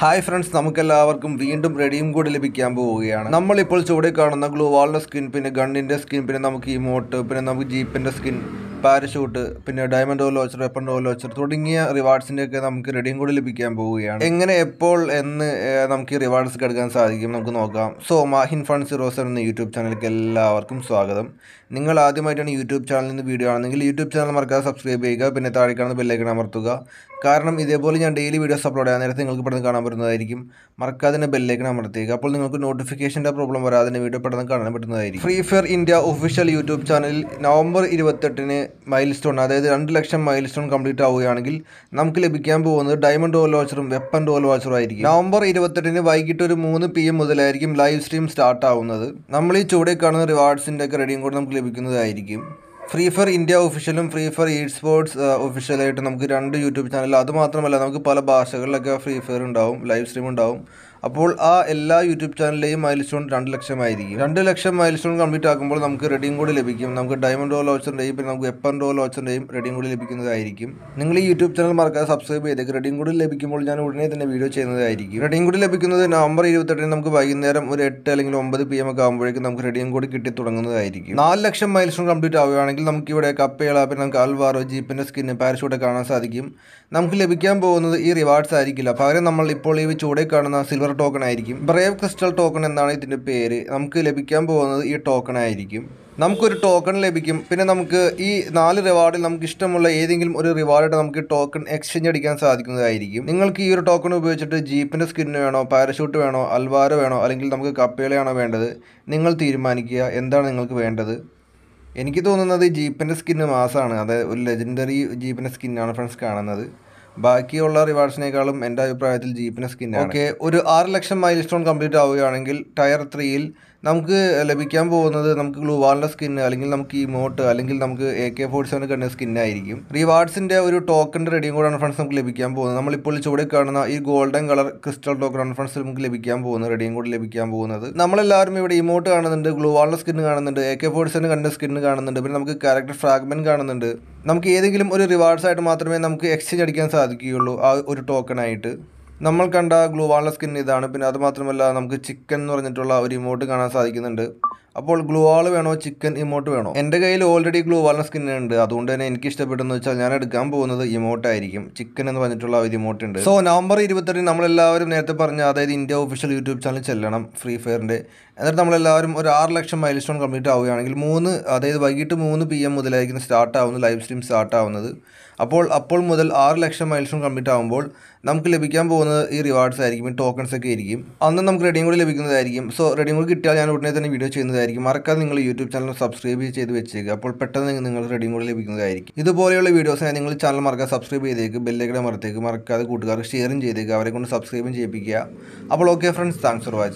hi friends നമുക്കെല്ലാവർക്കും വീണ്ടും റെഡിയും കൂടി ലഭിക്കാൻ പോവുകയാണ് നമ്മളിപ്പോൾ ചുവടെ കാണുന്ന ഗ്ലൂ സ്കിൻ പിന്നെ ഗണ്ണിൻ്റെ സ്കിൻ പിന്നെ നമുക്ക് ഇമോട്ട് പിന്നെ നമുക്ക് ജീപ്പിൻ്റെ സ്കിൻ പാരഷൂട്ട് പിന്നെ diamond royale voucher weapon royale voucher തുടങ്ങിയ റിവാർഡ്സിൻ്റെയൊക്കെ നമുക്ക് റെഡിയും കൂടി ലഭിക്കാൻ പോവുകയാണ് എങ്ങനെ എപ്പോൾ എന്ന് നമുക്ക് ഈ റിവാർഡ്സ് എടുക്കാൻ സാധിക്കും നമുക്ക് നോക്കാം സോ മാഹിൻ ഫൺ സെവൻ എന്ന യൂട്യൂബ് ചാനലിലേക്ക് എല്ലാവർക്കും സ്വാഗതം നിങ്ങൾ ആദ്യമായിട്ടാണ് യൂട്യൂബ് ചാനലിൽ നിന്ന് വീഡിയോ ആണെങ്കിൽ യൂട്യൂബ് ചാനൽ മറക്കാതെ സബ്സ്ക്രൈബ് ചെയ്യുക പിന്നെ താഴേക്കാണ് കാണുന്ന ബെല്ലൈക്കൺ അമർത്തുക കാരണം ഇതേപോലെ ഞാൻ ഡെയിലി വീഡിയോസ് അപ്ലോഡ് ചെയ്യാൻ നേരത്തെ നിങ്ങൾക്ക് പെട്ടെന്ന് കാണാൻ പറ്റുന്നതായിരിക്കും മറക്കാതെ തന്നെ ബെല്ലൈക്കൺ അമർത്തുക അപ്പോൾ നിങ്ങൾക്ക് നോട്ടിഫിക്കേഷൻ്റെ പ്രോബ്ലം വരാതെ വീഡിയോ പെട്ടെന്ന് കാണാൻ പറ്റുന്നതായിരിക്കും free fire India official YouTube ചാനലിൽ നവംബർ ഇരുപത്തെട്ടിന് മൈൽ സ്റ്റോൺ അതായത് രണ്ട് ലക്ഷം മൈൽ സ്റ്റോൺ കംപ്ലീറ്റ് ആവുകയാണെങ്കിൽ നമുക്ക് ലഭിക്കാൻ പോകുന്നത് ഡയമണ്ട് ഓയിൽ വാച്ചറും വെപ്പൺ ഓയിൽ വാച്ചറും ആയിരിക്കും നവംബർ ഇരുപത്തെട്ടിന് വൈകിട്ട് ഒരു മൂന്ന് പി എം മുതലായിരിക്കും ലൈവ് സ്ട്രീം സ്റ്റാർട്ട് ആവുന്നത് നമ്മൾ ഈ ചുവടെ കാണുന്ന റിവാർഡ്സിൻ്റെ ഒക്കെ റെഡിയും കൂടെ നമുക്ക് ലഭിക്കുന്നതായിരിക്കും ഫ്രീ ഫയർ ഇന്ത്യ ഒഫീഷ്യലും ഫ്രീ ഫയർ ഇ സ്പോർട്സ് ഒഫീഷ്യലായിട്ട് നമുക്ക് രണ്ട് യൂട്യൂബ് ചാനൽ അതുമാത്രമല്ല നമുക്ക് പല ഭാഷകളിലൊക്കെ ഫ്രീ ഫയർ ഉണ്ടാവും ലൈവ് സ്ട്രീം ഉണ്ടാവും അപ്പോൾ ആ എല്ലാ യൂട്യൂബ് ചാനലിലെയും മൈൽ സ്റ്റോൺ രണ്ട് ലക്ഷമായിരിക്കും രണ്ട് ലക്ഷം മൈൽ സ്റ്റോൺ കംപ്ലീറ്റ് ആക്കുമ്പോൾ നമുക്ക് റെഡിയും കൂടി ലഭിക്കും നമുക്ക് ഡയമണ്ട് റോൾ ഓച്ചറിൻ്റെയും പിന്നെ നമുക്ക് എപ്പൻ റോൾ ഓച്ചറിൻ്റെയും റെഡിയും കൂടി ലഭിക്കുന്നതായിരിക്കും നിങ്ങൾ ഈ യൂട്യൂബ് ചാനൽ മറക്കാതെ സബ്സ്ക്രൈബ് ചെയ്തേക്ക് റെഡിയും കൂടി ലഭിക്കുമ്പോൾ ഞാൻ ഉടനെ തന്നെ വീഡിയോ ചെയ്യുന്നതായിരിക്കും റെഡിയും കൂടി ലഭിക്കുന്നത് നവംബർ ഇരുപത്തെട്ടിന് നമുക്ക് വൈകുന്നേരം ഒരു എട്ട് അല്ലെങ്കിൽ ഒമ്പത് പി എം ഒക്കെ ആകുമ്പോഴേക്കും നമുക്ക് റെഡിയും കൂടി കിട്ടി തുടങ്ങുന്നതായിരിക്കും നാല് ലക്ഷം മൈൽ സ്റ്റോൺ കംപ്ലീറ്റ് ആവുകയാണെങ്കിൽ നമുക്ക് ഇവിടെ കപ്പയള പിന്നെ നമുക്ക് അൽവാറോ ജീപ്പിൻ്റെ സ്കിന്ന് പാരഷൂട്ടൊക്കെ കാണാൻ സാധിക്കും നമുക്ക് ലഭിക്കാൻ പോകുന്നത് ഈ റിവാർഡ്സ് ആയിരിക്കില്ല പകരം നമ്മൾ ഇപ്പോൾ ഈ ചൂടെ കാണുന്ന സിൽവർ ടോക്കൺ ആയിരിക്കും ബ്രേവ് ക്രിസ്റ്റൽ ടോക്കൺ എന്നാണ് ഇതിൻ്റെ പേര് നമുക്ക് ലഭിക്കാൻ പോകുന്നത് ഈ ടോക്കൺ ആയിരിക്കും നമുക്കൊരു ടോക്കൺ ലഭിക്കും പിന്നെ നമുക്ക് ഈ നാല് റിവാർഡിൽ നമുക്ക് ഇഷ്ടമുള്ള ഏതെങ്കിലും ഒരു റിവാർഡായിട്ട് നമുക്ക് ടോക്കൺ എക്സ്ചേഞ്ച് അടിക്കാൻ സാധിക്കുന്നതായിരിക്കും നിങ്ങൾക്ക് ഈ ഒരു ടോക്കൺ ഉപയോഗിച്ചിട്ട് ജീപ്പിൻ്റെ സ്കിന്ന് വേണോ പാരഷൂട്ട് വേണോ അൽവാര വേണോ അല്ലെങ്കിൽ നമുക്ക് കപ്പേളയാണോ വേണ്ടത് നിങ്ങൾ തീരുമാനിക്കുക എന്താണ് നിങ്ങൾക്ക് വേണ്ടത് എനിക്ക് തോന്നുന്നത് ജീപ്പിൻ്റെ സ്കിന്ന് മാസമാണ് അതായത് ഒരു ലെജൻഡറി ജീപ്പിൻ്റെ സ്കിന്നാണ് ഫ്രണ്ട്സ് കാണുന്നത് ബാക്കിയുള്ള റിവാർഡ്സിനേക്കാളും എൻ്റെ അഭിപ്രായത്തിൽ ജീപ്പിന് സ്കിന്നാണ് ഓക്കെ ഒരു ആറ് ലക്ഷം മൈൽ സ്റ്റോൺ കംപ്ലീറ്റ് ആവുകയാണെങ്കിൽ ടയർ ത്രീയിൽ നമുക്ക് ലഭിക്കാൻ പോകുന്നത് നമുക്ക് ഗ്ലൂവാളിൻ്റെ സ്കിന്ന് അല്ലെങ്കിൽ നമുക്ക് ഈ ഇമോട്ട് അല്ലെങ്കിൽ നമുക്ക് എ കെ ഫോർട്ടി സെവൻ കണ്ട സ്കിന്നായിരിക്കും റിവാർഡ്സിൻ്റെ ഒരു ടോക്കണിൻ്റെ റെഡിയും കൂടെയാണ് ഫ്രണ്ട്സ് നമുക്ക് ലഭിക്കാൻ പോകുന്നത് നമ്മളിപ്പോൾ ചുവടെ കാണുന്ന ഈ golden colour crystal token friends നമുക്ക് ലഭിക്കാൻ പോകുന്നത് റെഡിയും കൂടെ ലഭിക്കാൻ പോകുന്നത് നമ്മളെല്ലാവരും ഇവിടെ ഇമോട്ട് കാണുന്നുണ്ട് ഗ്ലൂവാളിൻ്റെ സ്കിന്ന് കാണുന്നുണ്ട് എ കെ ഫോർട്ടി സെവൻ കണ്ട സ്കിന്ന് കാണുന്നുണ്ട് പിന്നെ നമുക്ക് ക്യാരക്ടർ ഫ്രാഗ്മെൻറ്റ് കാണുന്നുണ്ട് നമുക്ക് ഏതെങ്കിലും ഒരു റിവാർഡ്സ് ആയിട്ട് മാത്രമേ നമുക്ക് എക്സ്ചേഞ്ച് അടിക്കാൻ സാധിക്കുകയുള്ളൂ ആ ഒരു ടോക്കൺ ആയിട്ട് നമ്മൾ കണ്ട ഗ്ലൂ വാളിലെ സ്കിൻ ഇതാണ് പിന്നെ അതുമാത്രമല്ല നമുക്ക് ചിക്കൻ എന്ന് പറഞ്ഞിട്ടുള്ള ഒരു ഇമോട്ട് കാണാൻ സാധിക്കുന്നുണ്ട് അപ്പോൾ ഗ്ലൂ വാൾ വേണോ ചിക്കൻ ഇമോട്ട് വേണോ എൻ്റെ കയ്യിൽ ഓൾറെഡി ഗ്ലൂ വാളിൻ്റെ സ്കിൻ ഉണ്ട് അതുകൊണ്ട് തന്നെ എനിക്ക് ഇഷ്ടപ്പെടുന്ന വെച്ചാൽ ഞാൻ എടുക്കാൻ പോകുന്നത് ഇമോട്ട് ആയിരിക്കും ചിക്കൻ എന്ന് പറഞ്ഞിട്ടുള്ള ഒരു ഇമോട്ട് ഉണ്ട് സോ നവംബർ ഇരുപത്തെട്ടിന് നമ്മളെല്ലാവരും നേരത്തെ പറഞ്ഞ അതായത് ഇന്ത്യ ഒഫീഷ്യൽ യൂട്യൂബ് ചാനൽ ചെല്ലണം ഫ്രീ ഫയറിൻ്റെ എന്നിട്ട് നമ്മളെല്ലാവരും ഒരു ആറ് ലക്ഷം മൈൽ സ്റ്റോൺ കംപ്ലീറ്റ് ആവുകയാണെങ്കിൽ മൂന്ന് അതായത് വൈകിട്ട് മൂന്ന് പി എം മുതലായിരിക്കും സ്റ്റാർട്ട് ആവുന്നത് ലൈവ് സ്ട്രീം സ്റ്റാർട്ട് ആവുന്നത് അപ്പോൾ അപ്പോൾ മുതൽ ആറ് ലക്ഷം മൈൽ സ്റ്റോൺ കംപ്ലീറ്റ് ആകുമ്പോൾ നമുക്ക് ലഭിക്കാൻ പോകുന്നത് ഈ റിവാർഡ്സ് ആയിരിക്കും ഈ ടോക്കൺസ് ഒക്കെ ആയിരിക്കും അന്ന് നമുക്ക് റെഡിയും കൂടി ലഭിക്കുന്നതായിരിക്കും സോ റെഡിയും കൂടി കിട്ടിയാൽ ഞാൻ ഉടനെ തന്നെ വീഡിയോ ചെയ്യുന്നതായിരിക്കും ലഭിക്കുന്നതായിരിക്കും മറക്കാതെ നിങ്ങൾ യൂട്യൂബ് ചാനൽ സബ്സ്ക്രൈബ് ചെയ്ത് വെച്ചേക്കുക അപ്പോൾ പെട്ടെന്ന് നിങ്ങൾ റെഡിയും കൂടി ലഭിക്കുന്നതായിരിക്കും ഇതുപോലെയുള്ള വീഡിയോസിനായി നിങ്ങൾ ചാനൽ മറക്കാതെ സബ്സ്ക്രൈബ് ചെയ്തേക്ക് ബെല്ലേക്കിടെ മറത്തേക്ക് മറക്കാതെ കൂട്ടുകാർക്ക് ഷെയറും ചെയ്തേക്കുക അവരെ കൊണ്ട് സബ്സ്ക്രൈബും ചെയ്യിപ്പിക്കുക അപ്പോൾ okay friends thanks for watching